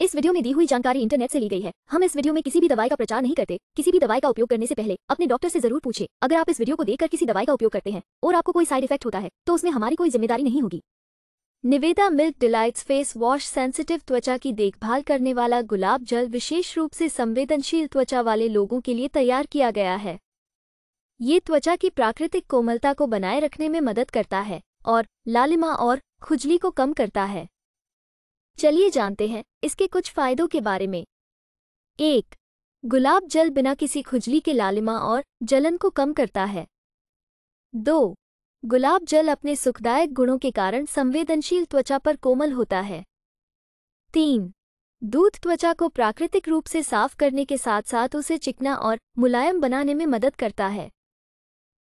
इस वीडियो में दी हुई जानकारी इंटरनेट से ली गई है हम इस वीडियो में किसी भी दवाई का प्रचार नहीं करते किसी भी दवाई का उपयोग करने से पहले अपने डॉक्टर से जरूर पूछे अगर आप इस वीडियो को देखकर किसी दवाई का उपयोग करते हैं और आपको कोई साइड इफेक्ट होता है तो उसमें हमारी कोई जिम्मेदारी नहीं होगी Nivea milk delights face wash sensitive त्वचा की देखभाल करने वाला गुलाब जल विशेष रूप से संवेदनशील त्वचा वाले लोगों के लिए तैयार किया गया है ये त्वचा की प्राकृतिक कोमलता को बनाए रखने में मदद करता है और लालिमा और खुजली को कम करता है चलिए जानते हैं इसके कुछ फायदों के बारे में एक गुलाब जल बिना किसी खुजली के लालिमा और जलन को कम करता है दो गुलाब जल अपने सुखदायक गुणों के कारण संवेदनशील त्वचा पर कोमल होता है तीन दूध त्वचा को प्राकृतिक रूप से साफ करने के साथ साथ उसे चिकना और मुलायम बनाने में मदद करता है